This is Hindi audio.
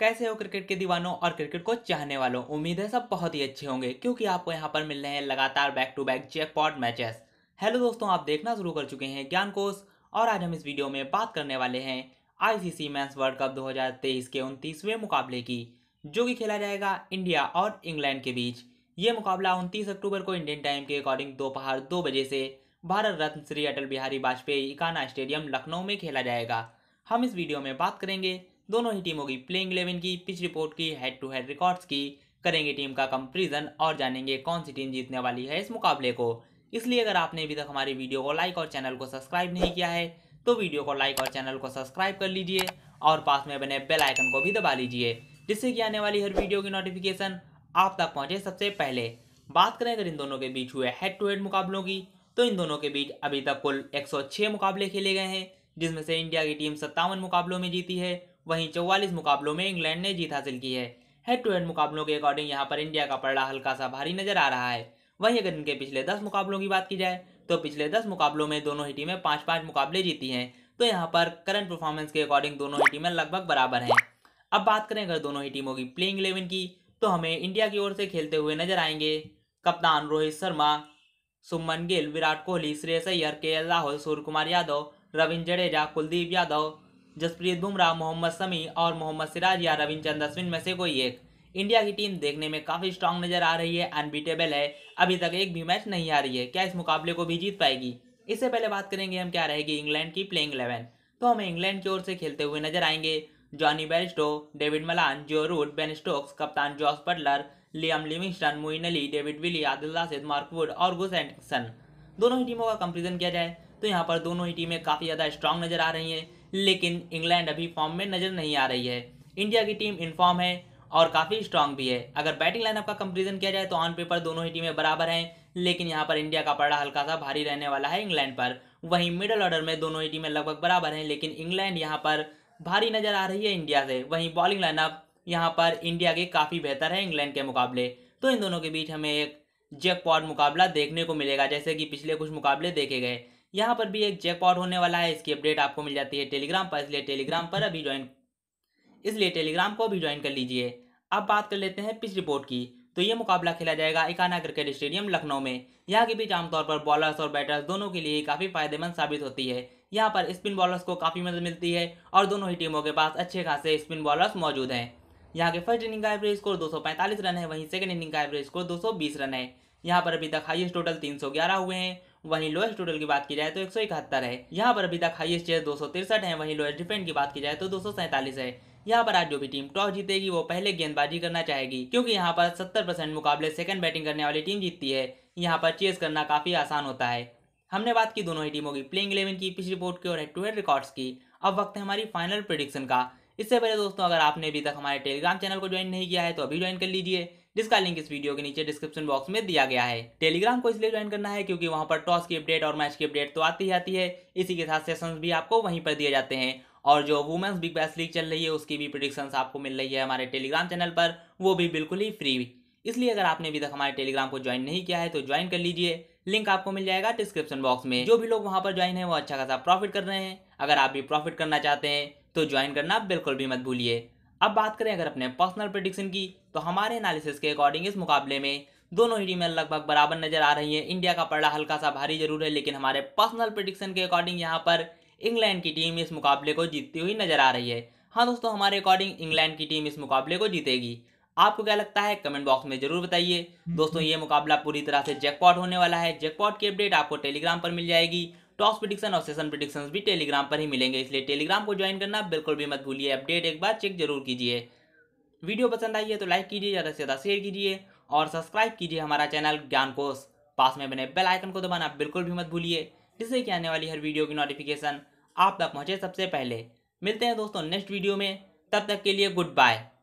कैसे हो क्रिकेट के दीवानों और क्रिकेट को चाहने वालों उम्मीद है सब बहुत ही अच्छे होंगे क्योंकि आपको यहाँ पर मिल रहे हैं लगातार back to back jackpot matches hello दोस्तों आप देखना शुरू कर चुके हैं ज्ञान कोश और आज हम इस वीडियो में बात करने वाले हैं आईसीसी मैंस वर्ल्ड कप 2023 के उनतीसवें मुकाबले की जो कि खेला जाएगा इंडिया और इंग्लैंड के बीच ये मुकाबला उनतीस अक्टूबर को इंडियन टाइम के अकॉर्डिंग दोपहर दो बजे से भारत रत्न श्री अटल बिहारी वाजपेयी इकाना स्टेडियम लखनऊ में खेला जाएगा हम इस वीडियो में बात करेंगे दोनों ही टीमों की प्लेइंग इलेवन की पिच रिपोर्ट की हेड टू हेड रिकॉर्ड्स की करेंगे टीम का कंपेरिजन और जानेंगे कौन सी टीम जीतने वाली है इस मुकाबले को इसलिए अगर आपने अभी तक हमारी वीडियो को लाइक और चैनल को सब्सक्राइब नहीं किया है तो वीडियो को लाइक और चैनल को सब्सक्राइब कर लीजिए और पास में बने बेल आइकन को भी दबा लीजिए जिससे कि आने वाली हर वीडियो की नोटिफिकेशन आप तक पहुंचे सबसे पहले बात करें अगर इन दोनों के बीच हुए हेड टू हेड मुकाबलों की तो इन दोनों के बीच अभी तक कुल 106 मुकाबले खेले गए हैं जिसमें से इंडिया की टीम सत्तावन मुकाबलों में जीती है वहीं चौवालीस मुकाबलों में इंग्लैंड ने जीत हासिल की है हेड टू हेड मुकाबलों के अकॉर्डिंग यहाँ पर इंडिया का पड़ा हल्का सा भारी नजर आ रहा है वहीं अगर इनके पिछले दस मुकाबलों की बात की जाए तो पिछले दस मुकाबलों में दोनों ही टीमें पाँच पाँच मुकाबले जीती हैं तो यहाँ पर करंट परफॉर्मेंस के अकॉर्डिंग दोनों ही टीमें लगभग बराबर हैं अब बात करें अगर दोनों ही टीमों की प्लेइंग इलेवन की तो हमें इंडिया की ओर से खेलते हुए नजर आएंगे कप्तान रोहित शर्मा सुमन गिल विराट कोहली श्रेयस अय्यर के एल राहुल सूर्य कुमार यादव रविंद्र जडेजा कुलदीप यादव जसप्रीत बुमराह मोहम्मद समी और मोहम्मद सिराज या रविंद्र अश्विन में से कोई एक इंडिया की टीम देखने में काफ़ी स्ट्रांग नजर आ रही है अनबीटेबल है अभी तक एक भी मैच नहीं आ रही है क्या इस मुकाबले को भी जीत पाएगी इससे पहले बात करेंगे हम क्या रहेगी इंग्लैंड की प्लेइंग इलेवन तो हमें इंग्लैंड की ओर से खेलते हुए नजर आएंगे Jonny Bairstow Dawid Malan Joe Root Ben Stokes कप्तान Jos Buttler Liam Livingstone Moeen Ali David Willey Adil Rashid Mark Wood और गुस एंडसन दोनों ही टीमों का कंपेरिजन किया जाए तो यहाँ पर दोनों ही टीमें काफ़ी ज़्यादा स्ट्रांग नजर आ रही हैं लेकिन इंग्लैंड अभी फॉर्म में नज़र नहीं आ रही है इंडिया की टीम इनफॉर्म है और काफ़ी स्ट्रांग भी है अगर बैटिंग लाइनअप का कंपेरिजन किया जाए तो ऑन पेपर दोनों ही टीमें बराबर हैं लेकिन यहाँ पर इंडिया का पड़ा हल्का सा भारी रहने वाला है इंग्लैंड पर वहीं मिडल ऑर्डर में दोनों ही टीमें लगभग बराबर हैं लेकिन इंग्लैंड यहाँ पर भारी नज़र आ रही है इंडिया से वहीं बॉलिंग लाइनअप यहाँ पर इंडिया के काफ़ी बेहतर है इंग्लैंड के मुकाबले तो इन दोनों के बीच हमें एक जैकपॉट मुकाबला देखने को मिलेगा जैसे कि पिछले कुछ मुकाबले देखे गए यहाँ पर भी एक जैकपॉट होने वाला है इसकी अपडेट आपको मिल जाती है टेलीग्राम पर इसलिए टेलीग्राम पर अभी ज्वाइन इसलिए टेलीग्राम को भी ज्वाइन कर लीजिए अब बात कर लेते हैं पिच रिपोर्ट की तो ये मुकाबला खेला जाएगा इकाना क्रिकेट स्टेडियम लखनऊ में यहाँ की पिच आमतौर पर बॉलर्स और बैटर्स दोनों के लिए काफ़ी फायदेमंद साबित होती है यहाँ पर स्पिन बॉलर्स को काफ़ी मदद मिलती है और दोनों ही टीमों के पास अच्छे खासे स्पिन बॉलर्स मौजूद हैं यहाँ के फर्स्ट इनिंग का एवरेज स्कोर 245 रन है वहीं सेकंड इनिंग का एवरेज स्कोर 220 रन है यहाँ पर अभी तक हाईएस्ट टोटल 311 हुए हैं वहीं लोएस्ट टोटल की बात की जाए तो एक है यहाँ पर अभी तक हाईएस्ट चेयर दो है वहीं लोएस्ट डिफेंड की बात की जाए तो दो है यहाँ पर आज जो भी टीम टॉस जीतेगी वो पहले गेंदबाजी करना चाहेगी क्योंकि यहाँ पर 70 परसेंट मुकाबले सेकंड बैटिंग करने वाली टीम जीतती है यहाँ पर चेस करना काफी आसान होता है हमने बात की दोनों ही टीमों की प्लेइंग इलेवन की पिछली रिपोर्ट की और हेड टू हेड रिकॉर्ड्स की अब वक्त है हमारी फाइनल प्रिडिक्शन का इससे पहले दोस्तों अगर आपने अभी तक हमारे टेलीग्राम चैनल को ज्वाइन नहीं किया है तो अभी ज्वाइन कर लीजिए जिसका लिंक इस वीडियो के नीचे डिस्क्रिप्शन बॉक्स में दिया गया है टेलीग्राम को इसलिए ज्वाइन करना है क्योंकि वहाँ पर टॉस की अपडेट और मैच की अपडेट तो आती ही आती है इसी के साथ सेशंस भी आपको वहीं पर दिए जाते हैं और जो वुमेंस बिग बैस लीग चल रही है उसकी भी प्रोडिक्शन आपको मिल रही है हमारे टेलीग्राम चैनल पर वो भी बिल्कुल ही फ्री इसलिए अगर आपने अभी तक हमारे टेलीग्राम को ज्वाइन नहीं किया है तो ज्वाइन कर लीजिए लिंक आपको मिल जाएगा डिस्क्रिप्शन बॉक्स में जो भी लोग वहाँ पर ज्वाइन है वो अच्छा खासा प्रॉफिट कर रहे हैं अगर आप भी प्रॉफिट करना चाहते हैं तो ज्वाइन करना बिल्कुल भी मत भूलिए अब बात करें अगर अपने पर्सनल प्रडिक्शन की तो हमारे एनालिसिस के अकॉर्डिंग इस मुकाबले में दोनों ही टीमें लगभग बराबर नजर आ रही हैं इंडिया का पड़ा हल्का सा भारी जरूर है लेकिन हमारे पर्सनल प्रडिक्शन के अकॉर्डिंग यहाँ पर इंग्लैंड की टीम इस मुकाबले को जीतती हुई नजर आ रही है हाँ दोस्तों हमारे अकॉर्डिंग इंग्लैंड की टीम इस मुकाबले को जीतेगी आपको क्या लगता है कमेंट बॉक्स में जरूर बताइए दोस्तों हम्म। ये मुकाबला पूरी तरह से जैकपॉट होने वाला है जैकपॉट की अपडेट आपको टेलीग्राम पर मिल जाएगी टॉस प्रिडिक्शन और सेशन प्रिडिक्शन भी टेलीग्राम पर ही मिलेंगे इसलिए टेलीग्राम को ज्वाइन करना बिल्कुल भी मत भूलिए अपडेट एक बार चेक जरूर कीजिए वीडियो पसंद आई है तो लाइक कीजिए ज़्यादा से ज़्यादा शेयर कीजिए और सब्सक्राइब कीजिए हमारा चैनल ज्ञान कोश पास में बने बेल आइकन को दबाना बिल्कुल भी मत भूलिए जिससे कि आने वाली हर वीडियो की नोटिफिकेशन आप तक पहुँचे सबसे पहले मिलते हैं दोस्तों नेक्स्ट वीडियो में तब तक के लिए गुड बाय